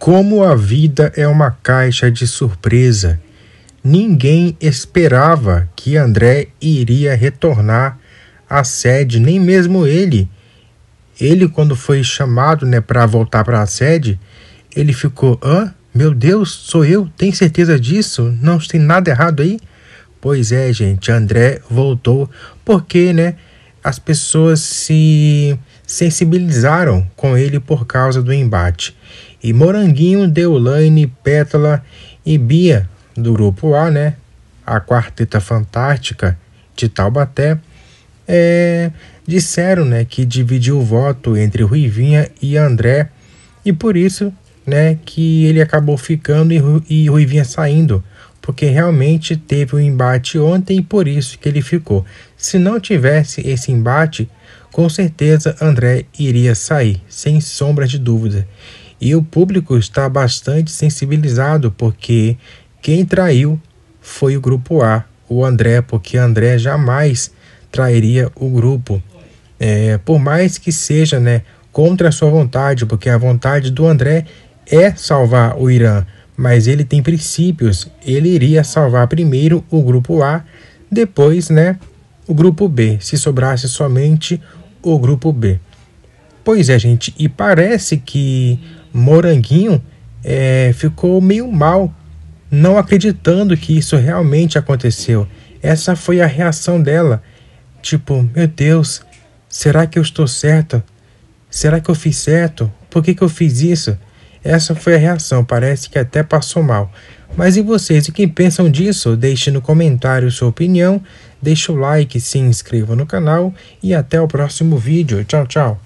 Como a vida é uma caixa de surpresa. Ninguém esperava que André iria retornar à sede, nem mesmo ele. Ele, quando foi chamado né, para voltar para a sede, ele ficou: hã? Meu Deus, sou eu? Tem certeza disso? Não tem nada errado aí? Pois é, gente, André voltou porque, né, as pessoas se sensibilizaram com ele por causa do embate e Moranguinho, Deulaine, Pétala e Bia, do grupo A, né? A Quarteta Fantástica de Taubaté, é, disseram né, que dividiu o voto entre Ruivinha e André e por isso né, que ele acabou ficando e, e Ruivinha saindo, porque realmente teve um embate ontem e por isso que ele ficou. Se não tivesse esse embate, com certeza André iria sair, sem sombra de dúvida. E o público está bastante sensibilizado porque quem traiu foi o grupo A, o André, porque André jamais trairia o grupo. É, por mais que seja né, contra a sua vontade, porque a vontade do André é salvar o Irã, mas ele tem princípios. Ele iria salvar primeiro o grupo A, depois né, o grupo B, se sobrasse somente o grupo B. Pois é, gente, e parece que Moranguinho é, ficou meio mal, não acreditando que isso realmente aconteceu. Essa foi a reação dela. Tipo, meu Deus, será que eu estou certa? Será que eu fiz certo? Por que, que eu fiz isso? Essa foi a reação, parece que até passou mal. Mas e vocês, e quem pensam disso? Deixe no comentário sua opinião, deixe o like, se inscreva no canal e até o próximo vídeo. Tchau, tchau!